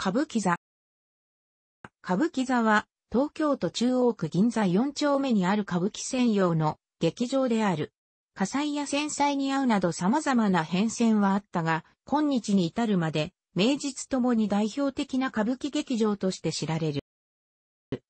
歌舞伎座。歌舞伎座は、東京都中央区銀座4丁目にある歌舞伎専用の劇場である。火災や戦災に遭うなど様々な変遷はあったが、今日に至るまで、名実ともに代表的な歌舞伎劇場として知られる。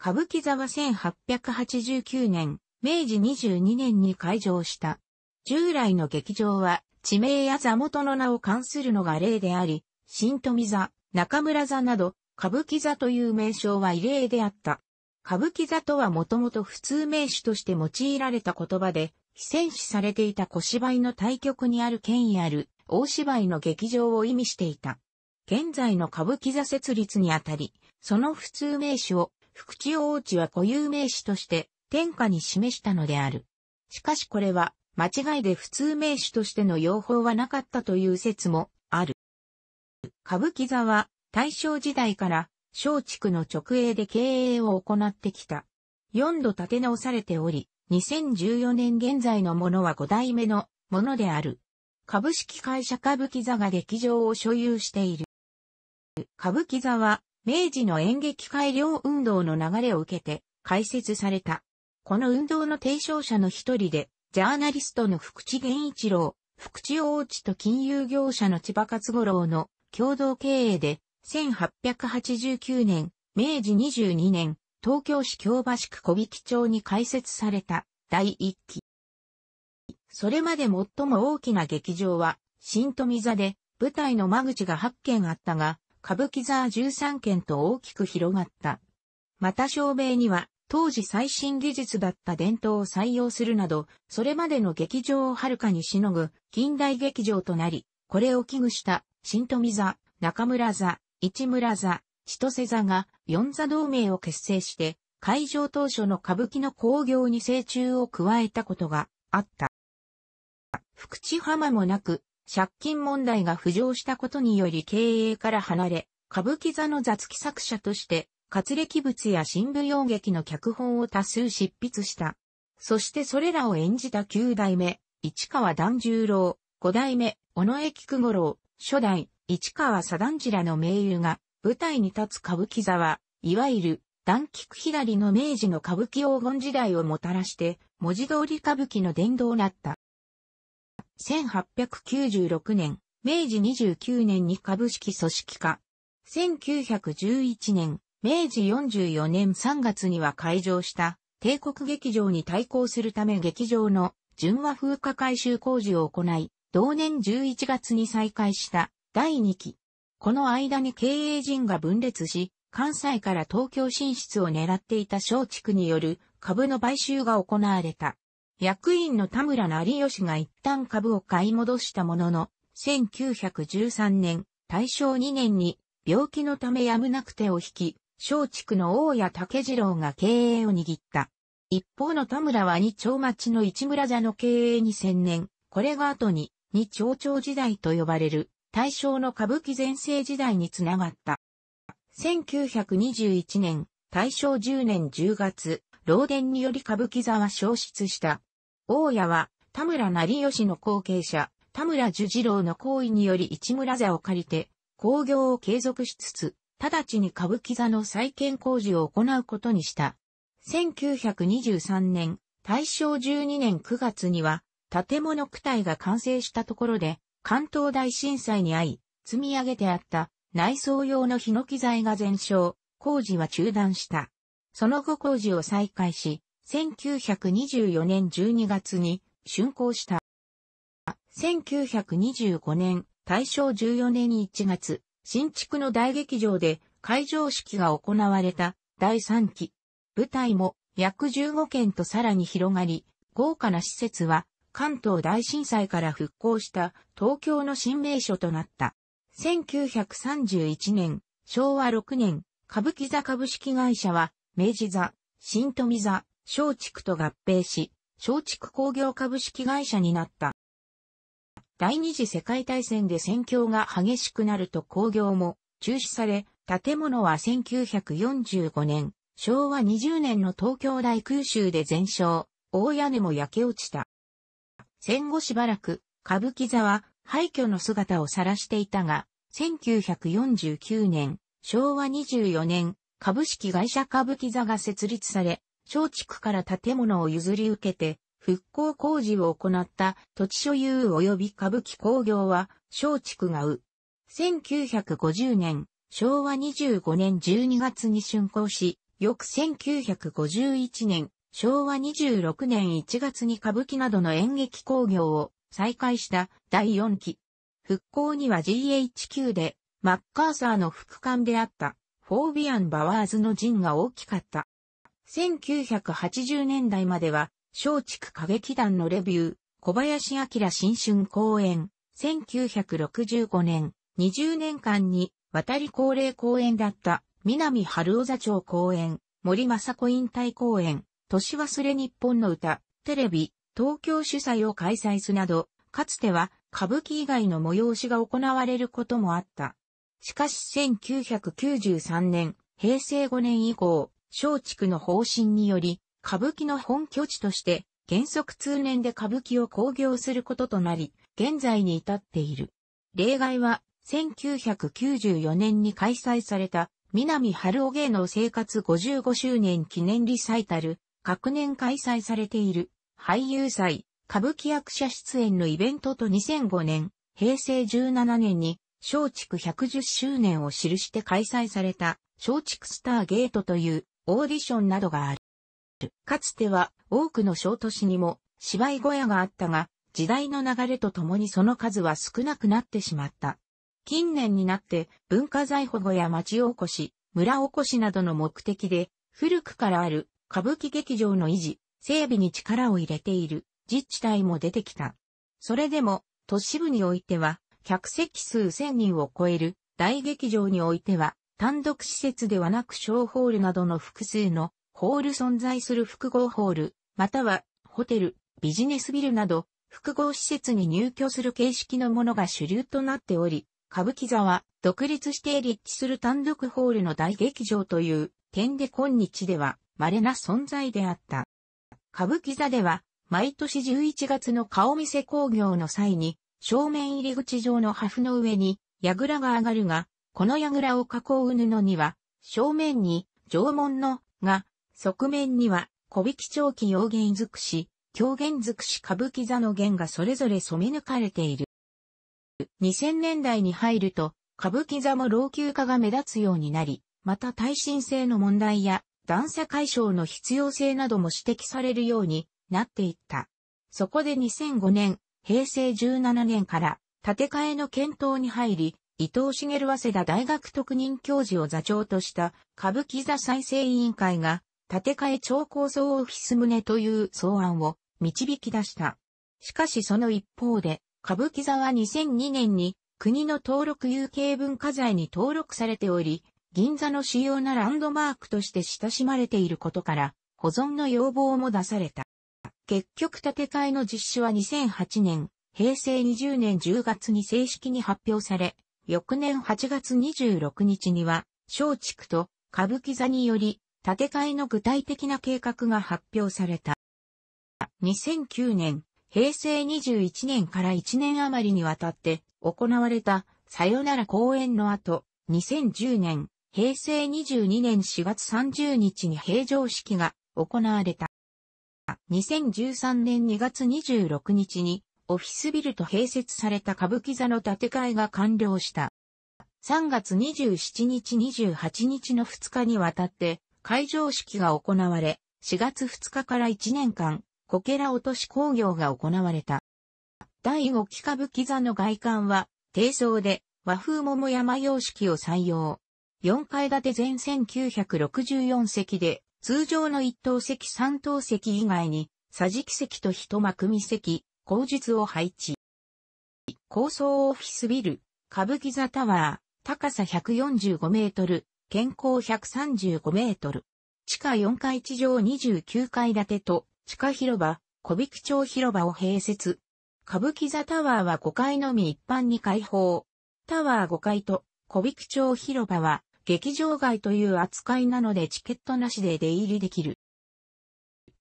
歌舞伎座は1889年、明治22年に開場した。従来の劇場は、地名や座元の名を冠するのが例であり、新富座、中村座など、歌舞伎座という名称は異例であった。歌舞伎座とはもともと普通名詞として用いられた言葉で、非戦死されていた小芝居の対局にある権威ある大芝居の劇場を意味していた。現在の歌舞伎座設立にあたり、その普通名詞を福地王子は固有名詞として天下に示したのである。しかしこれは間違いで普通名詞としての用法はなかったという説も歌舞伎座は大正時代から松竹の直営で経営を行ってきた。4度建て直されており、2014年現在のものは5代目のものである。株式会社歌舞伎座が劇場を所有している。歌舞伎座は明治の演劇改良運動の流れを受けて開設された。この運動の提唱者の一人で、ジャーナリストの福地源一郎、福地大内と金融業者の千葉勝五郎の共同経営で、1889年、明治22年、東京市京橋区小引町に開設された第一期。それまで最も大きな劇場は、新富座で、舞台の間口が8件あったが、歌舞伎座13件と大きく広がった。また照明には、当時最新技術だった伝統を採用するなど、それまでの劇場をはるかにしのぐ近代劇場となり、これを危惧した新富座、中村座、市村座、千歳座が四座同盟を結成して、会場当初の歌舞伎の興行に成虫を加えたことがあった。福知浜もなく、借金問題が浮上したことにより経営から離れ、歌舞伎座の座付き作者として、活歴物や新舞踊劇の脚本を多数執筆した。そしてそれらを演じた九代目、市川團十郎、五代目、尾上菊五郎、初代、市川左段次らの名優が舞台に立つ歌舞伎座は、いわゆる、断菊左の明治の歌舞伎黄金時代をもたらして、文字通り歌舞伎の伝道なった。1896年、明治29年に株式組織化。1911年、明治44年3月には開場した帝国劇場に対抗するため劇場の純和風化改修工事を行い、同年11月に再開した第2期。この間に経営陣が分裂し、関西から東京進出を狙っていた松竹による株の買収が行われた。役員の田村成義が一旦株を買い戻したものの、1913年、大正2年に病気のためやむなく手を引き、松竹の大谷竹次郎が経営を握った。一方の田村は二丁町の市村座の経営に専念、これが後にに朝朝時代と呼ばれる大正の歌舞伎前世時代につながった。1921年、大正10年10月、漏電により歌舞伎座は消失した。大家は田村成義の後継者、田村樹次郎の行為により市村座を借りて、工業を継続しつつ、直ちに歌舞伎座の再建工事を行うことにした。1923年、大正12年9月には、建物躯体が完成したところで、関東大震災に遭い、積み上げてあった内装用のヒノキ材が全焼、工事は中断した。その後工事を再開し、1924年12月に竣工した。1925年、大正14年1月、新築の大劇場で会場式が行われた第3期。舞台も約15件とさらに広がり、豪華な施設は関東大震災から復興した東京の新名所となった。1931年、昭和6年、歌舞伎座株式会社は、明治座、新富座、松竹と合併し、松竹工業株式会社になった。第二次世界大戦で戦況が激しくなると工業も中止され、建物は1945年、昭和20年の東京大空襲で全焼、大屋根も焼け落ちた。戦後しばらく、歌舞伎座は廃墟の姿を晒していたが、1949年、昭和24年、株式会社歌舞伎座が設立され、松竹から建物を譲り受けて、復興工事を行った土地所有及び歌舞伎工業は松竹がう。1950年、昭和25年12月に竣工し、翌1951年、昭和26年1月に歌舞伎などの演劇興行を再開した第4期。復興には GHQ でマッカーサーの副官であったフォービアン・バワーズの陣が大きかった。1980年代までは松竹歌劇団のレビュー、小林明新春公演、1965年、20年間に渡り恒例公演だった南春尾座長公演、森政子引退公演、年忘れ日本の歌、テレビ、東京主催を開催すなど、かつては歌舞伎以外の催しが行われることもあった。しかし1993年、平成5年以降、松竹の方針により、歌舞伎の本拠地として、原則通年で歌舞伎を興行することとなり、現在に至っている。例外は、1994年に開催された、南春尾芸能生活55周年記念リサイタル、各年開催されている、俳優祭、歌舞伎役者出演のイベントと2005年、平成17年に、松竹110周年を記して開催された、松竹スターゲートというオーディションなどがある。かつては多くの小都市にも芝居小屋があったが、時代の流れとともにその数は少なくなってしまった。近年になって文化財保護や町おこし、村おこしなどの目的で、古くからある歌舞伎劇場の維持、整備に力を入れている自治体も出てきた。それでも、都市部においては、客席数1000人を超える大劇場においては、単独施設ではなく小ホールなどの複数のホール存在する複合ホール、またはホテル、ビジネスビルなど複合施設に入居する形式のものが主流となっており、歌舞伎座は独立して立地する単独ホールの大劇場という点で今日では稀な存在であった。歌舞伎座では毎年11月の顔見せ工業の際に正面入り口上の破風の上に櫓が上がるが、この櫓を囲う布には正面に縄文のが、側面には小引長期用弦尽くし、狂言尽くし歌舞伎座の弦がそれぞれ染め抜かれている。2000年代に入ると、歌舞伎座も老朽化が目立つようになり、また耐震性の問題や段差解消の必要性なども指摘されるようになっていった。そこで2005年、平成17年から建て替えの検討に入り、伊藤茂早稲田大学特任教授を座長とした歌舞伎座再生委員会が建て替え超高層オフィス棟という草案を導き出した。しかしその一方で歌舞伎座は2002年に国の登録有形文化財に登録されており、銀座の主要なランドマークとして親しまれていることから、保存の要望も出された。結局建て替えの実施は2008年、平成20年10月に正式に発表され、翌年8月26日には、松竹と歌舞伎座により、建て替えの具体的な計画が発表された。2009年、平成21年から1年余りにわたって行われたさよなら公演の後、2010年、平成22年4月30日に平常式が行われた。2013年2月26日にオフィスビルと併設された歌舞伎座の建て替えが完了した。3月27日28日の2日にわたって会場式が行われ、4月2日から1年間こけら落とし工業が行われた。第5期歌舞伎座の外観は、低層で和風桃山様式を採用。4階建て全1964席で、通常の1等席3等席以外に、桟敷席と一幕見席、後日を配置。高層オフィスビル、歌舞伎座タワー、高さ145メートル、健康135メートル。地下4階地上29階建てと地下広場、小引町広場を併設。歌舞伎座タワーは5階のみ一般に開放。タワー5階と小引町広場は劇場外という扱いなのでチケットなしで出入りできる。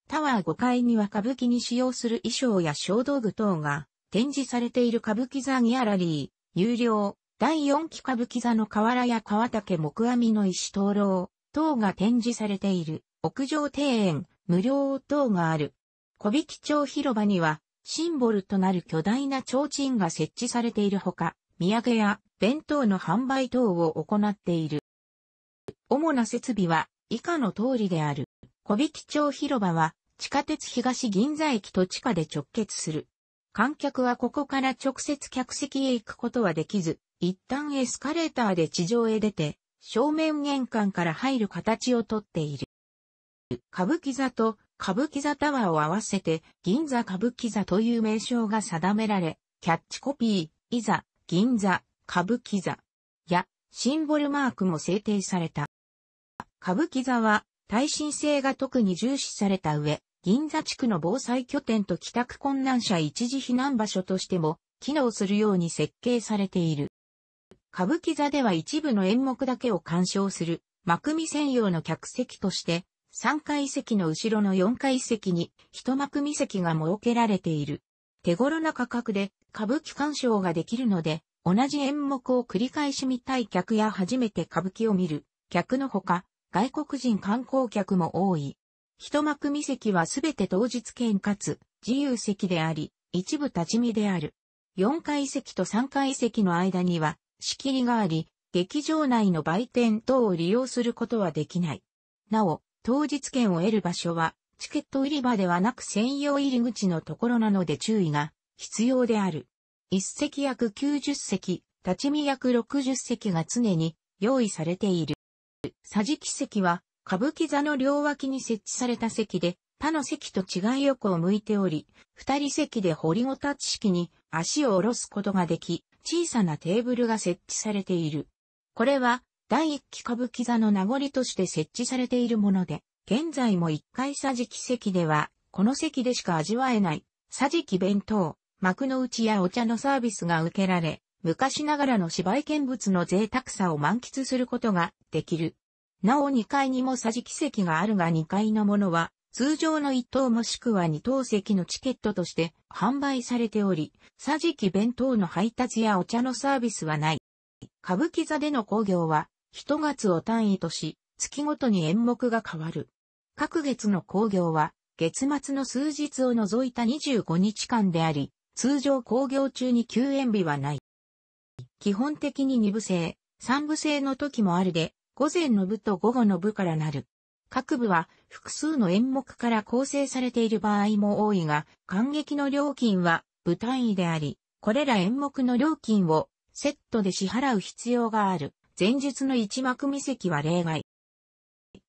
タワー5階には歌舞伎に使用する衣装や小道具等が展示されている歌舞伎座ギャラリー、有料、第4期歌舞伎座の瓦や川竹木網の石灯籠等が展示されている屋上庭園、無料等がある。小引町広場には、シンボルとなる巨大な提灯が設置されているほか、土産や弁当の販売等を行っている。主な設備は以下の通りである。小引町広場は地下鉄東銀座駅と地下で直結する。観客はここから直接客席へ行くことはできず、一旦エスカレーターで地上へ出て、正面玄関から入る形をとっている。歌舞伎座と歌舞伎座タワーを合わせて銀座歌舞伎座という名称が定められ、キャッチコピー、いざ、銀座、歌舞伎座、や、シンボルマークも制定された。歌舞伎座は、耐震性が特に重視された上、銀座地区の防災拠点と帰宅困難者一時避難場所としても、機能するように設計されている。歌舞伎座では一部の演目だけを鑑賞する、幕見専用の客席として、3階席の後ろの4階席に一幕見席が設けられている。手頃な価格で歌舞伎鑑賞ができるので、同じ演目を繰り返し見たい客や初めて歌舞伎を見る客のほか、外国人観光客も多い。一幕見席はすべて当日券かつ自由席であり、一部立ち見である。4階席と3階席の間には仕切りがあり、劇場内の売店等を利用することはできない。なお、当日券を得る場所は、チケット売り場ではなく専用入り口のところなので注意が必要である。一席約90席、立ち見約60席が常に用意されている。桟敷席は、歌舞伎座の両脇に設置された席で、他の席と違い横を向いており、二人席で掘りごたつ式に足を下ろすことができ、小さなテーブルが設置されている。これは第一期歌舞伎座の名残として設置されているもので、現在も1階じ敷席では、この席でしか味わえない、じ敷弁当、幕の内やお茶のサービスが受けられ、昔ながらの芝居見物の贅沢さを満喫することができる。なお2階にもじ敷席があるが2階のものは、通常の1等もしくは2等席のチケットとして販売されており、じ敷弁当の配達やお茶のサービスはない。歌舞伎座での工業は、一月を単位とし、月ごとに演目が変わる。各月の興行は、月末の数日を除いた25日間であり、通常興行中に休演日はない。基本的に二部制、三部制の時もあるで、午前の部と午後の部からなる。各部は複数の演目から構成されている場合も多いが、感激の料金は部単位であり、これら演目の料金をセットで支払う必要がある。前述の一幕未席は例外。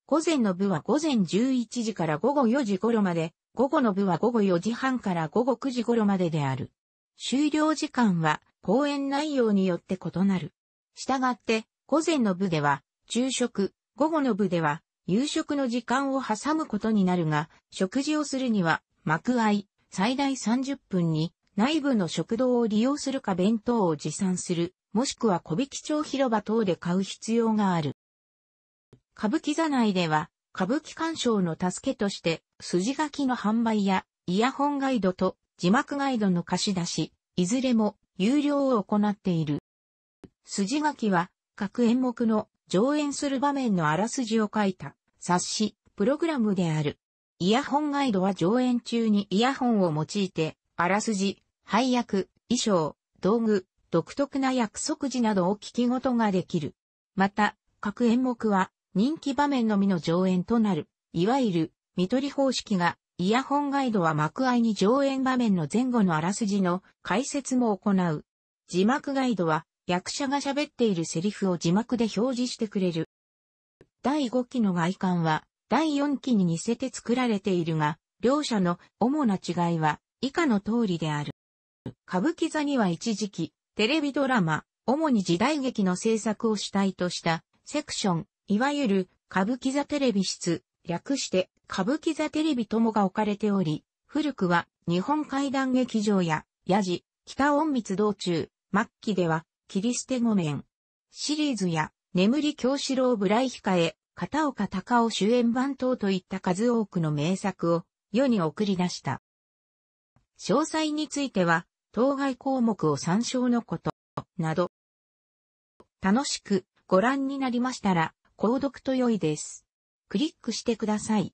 午前の部は午前11時から午後4時頃まで、午後の部は午後4時半から午後9時頃までである。終了時間は講演内容によって異なる。したがって、午前の部では昼食、午後の部では夕食の時間を挟むことになるが、食事をするには幕間、最大30分に内部の食堂を利用するか弁当を持参するもしくは小引町広場等で買う必要がある。歌舞伎座内では、歌舞伎鑑賞の助けとして、筋書きの販売や、イヤホンガイドと字幕ガイドの貸し出し、いずれも有料を行っている。筋書きは、各演目の上演する場面のあらすじを書いた冊子、プログラムである。イヤホンガイドは上演中にイヤホンを用いて、あらすじ、配役、衣装、道具、独特な約束時などを聞き事ができる。また、各演目は人気場面のみの上演となる、いわゆる見取り方式が、イヤホンガイドは幕合に上演場面の前後のあらすじの解説も行う。字幕ガイドは役者が喋っているセリフを字幕で表示してくれる。第5期の外観は第4期に似せて作られているが、両者の主な違いは以下の通りである。歌舞伎座には一時期、テレビドラマ、主に時代劇の制作を主体としたセクション、いわゆる歌舞伎座テレビ室、略して歌舞伎座テレビともが置かれており、古くは日本階段劇場や、ヤジ、北音密道中、末期では、切り捨て御免。シリーズや、眠り京志郎ブライ控え、片岡隆夫主演版等といった数多くの名作を世に送り出した。詳細については、当該項目を参照のこと、など。楽しくご覧になりましたら、購読と良いです。クリックしてください。